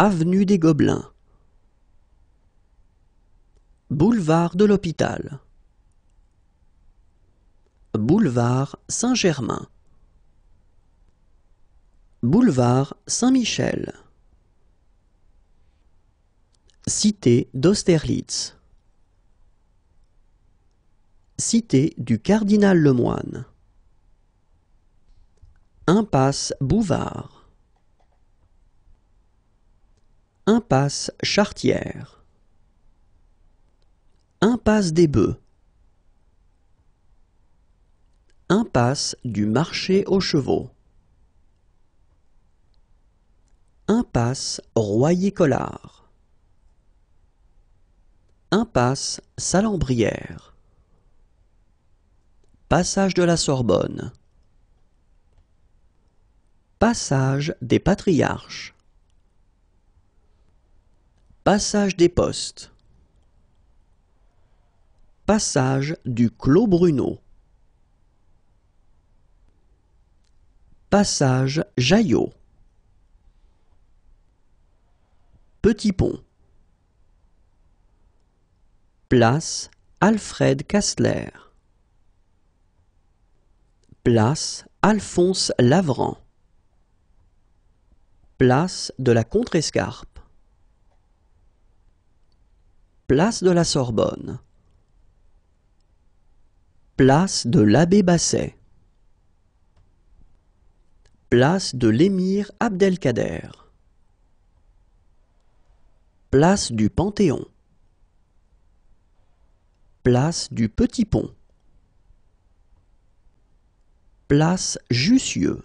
Avenue des Gobelins Boulevard de l'Hôpital Boulevard Saint-Germain Boulevard Saint-Michel Cité d'Austerlitz Cité du Cardinal Lemoine Impasse Bouvard Impasse Chartière Impasse des Bœufs Impasse du Marché aux Chevaux Impasse Royer-Collard Impasse Salambrière Passage de la Sorbonne Passage des Patriarches Passage des Postes Passage du Clos Bruno Passage Jaillot Petit Pont Place Alfred Kastler Place Alphonse lavran Place de la Contrescarpe Place de la Sorbonne. Place de l'Abbé Basset. Place de l'émir Abdelkader. Place du Panthéon. Place du Petit Pont. Place Jussieu.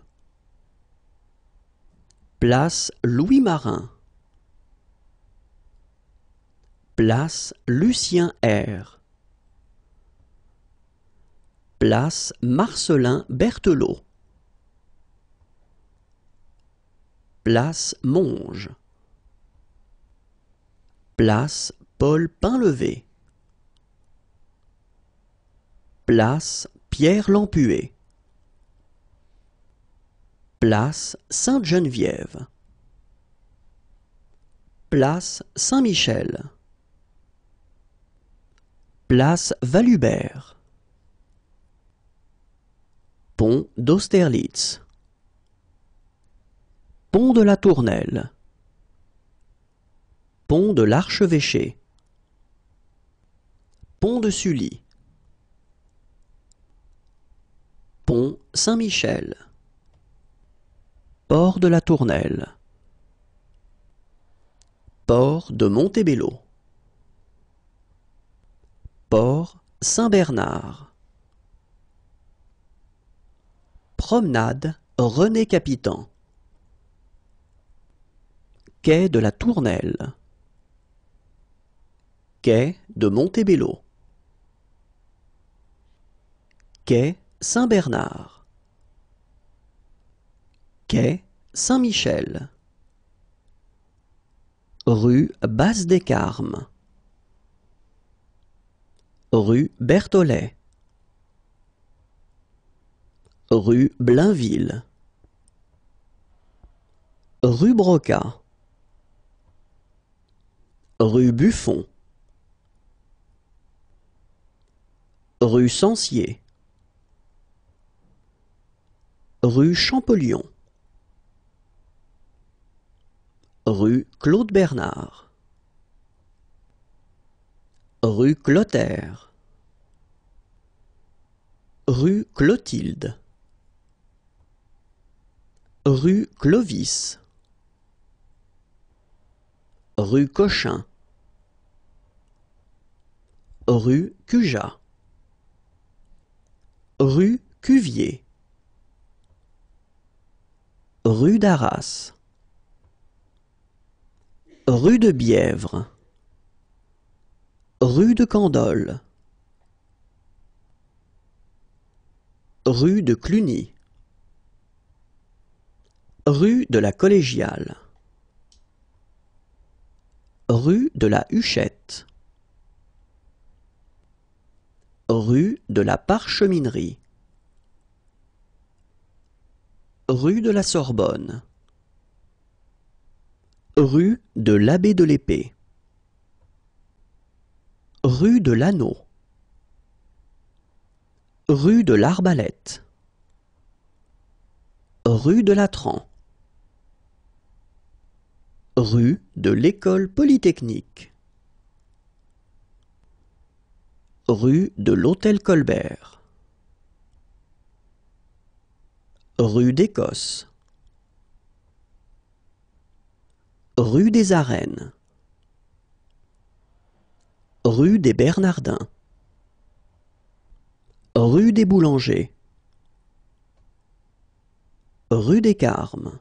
Place Louis Marin. Place Lucien R. Place Marcelin Berthelot. Place Monge. Place Paul Pinlevé. Place Pierre Lampué. Place Sainte-Geneviève. Place Saint-Michel. Place Valubert, Pont d'Austerlitz Pont de la Tournelle Pont de l'Archevêché Pont de Sully Pont Saint-Michel Port de la Tournelle Port de Montebello Port Saint-Bernard Promenade René Capitan Quai de la Tournelle Quai de Montebello Quai Saint-Bernard Quai Saint-Michel Rue Basse des Carmes Rue Berthollet. Rue Blainville. Rue Broca. Rue Buffon. Rue Censier. Rue Champollion. Rue Claude Bernard. Rue Clotaire. Rue Clotilde. Rue Clovis. Rue Cochin. Rue Cujas. Rue Cuvier. Rue d'Arras. Rue de Bièvre. Rue de Candolle, Rue de Cluny, Rue de la Collégiale, Rue de la Huchette, Rue de la Parcheminerie, Rue de la Sorbonne, Rue de l'Abbé de l'Épée. Rue de l'Anneau, Rue de l'Arbalète, Rue de l'Atran, Rue de l'École Polytechnique, Rue de l'Hôtel Colbert, Rue d'Écosse, Rue des Arènes Rue des Bernardins, Rue des Boulangers, Rue des Carmes,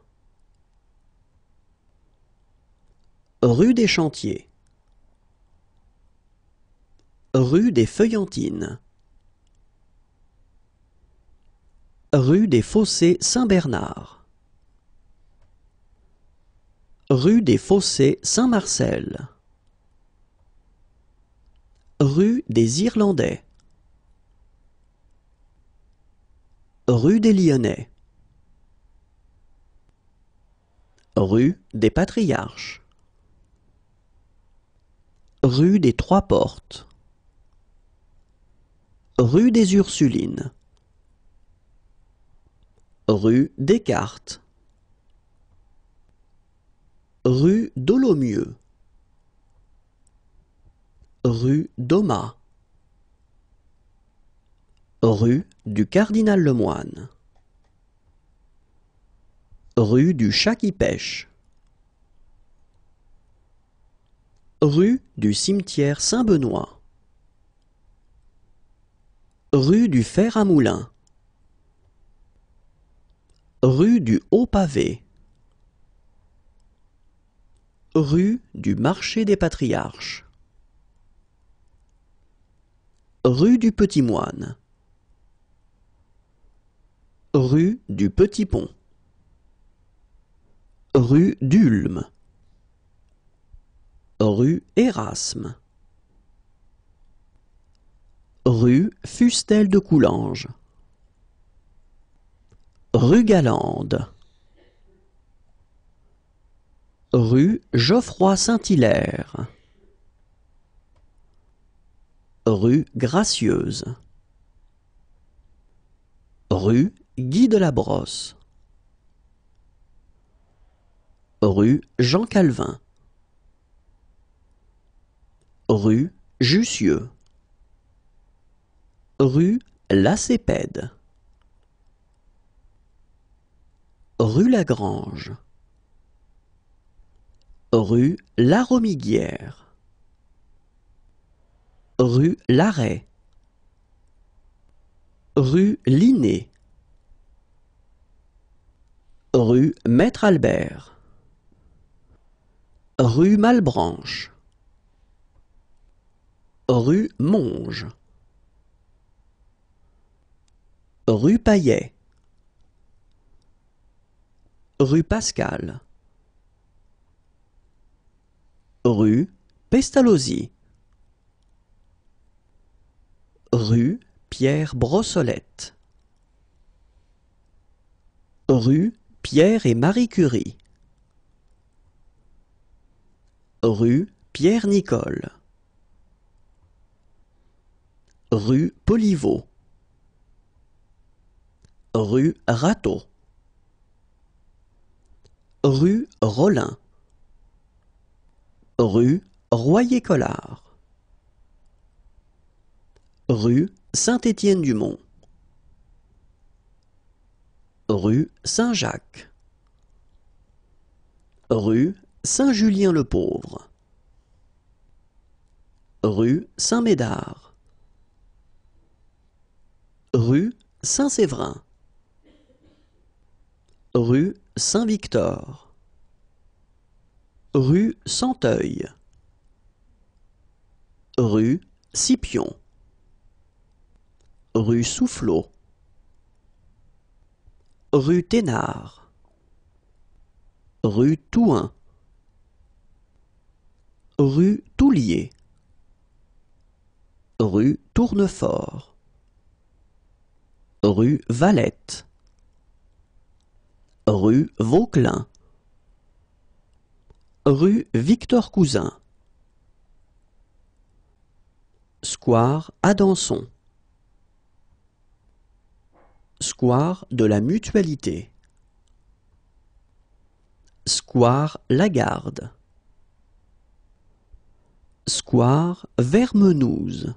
Rue des Chantiers, Rue des Feuillantines, Rue des Fossés Saint-Bernard, Rue des Fossés Saint-Marcel, Rue des Irlandais Rue des Lyonnais Rue des Patriarches Rue des Trois Portes Rue des Ursulines Rue Cartes. Rue Dolomieu Rue d'Oma. Rue du Cardinal Lemoine, Rue du Chat qui pêche, Rue du Cimetière Saint-Benoît, Rue du Fer à Moulin, Rue du Haut Pavé, Rue du Marché des Patriarches. Rue du Petit Moine, Rue du Petit Pont, Rue d'Ulm, Rue Erasme Rue Fustel de Coulanges, Rue Galande, Rue Geoffroy Saint-Hilaire. Rue Gracieuse Rue Guy de la Brosse Rue Jean Calvin Rue Jussieu Rue Lacépède Rue Lagrange Rue Laromiguière. Rue Larray. Rue Linné, Rue Maître Albert, Rue Malbranche, Rue Monge, Rue Paillet, Rue Pascal, Rue Pestalozzi. Rue Pierre Brossolette Rue Pierre et Marie Curie Rue Pierre Nicole Rue Poliveau Rue Râteau. Rue Rollin Rue Royer-Collard Rue Saint-Étienne-du-Mont Rue Saint-Jacques Rue Saint-Julien-le-Pauvre Rue Saint-Médard Rue Saint-Séverin Rue Saint-Victor Rue Santeuil Rue Scipion Rue Soufflot Rue Thénard Rue Touin Rue Toulier Rue Tournefort Rue Valette Rue Vauquelin Rue Victor Cousin Square Adanson Square de la Mutualité, Square Lagarde, Square Vermenouze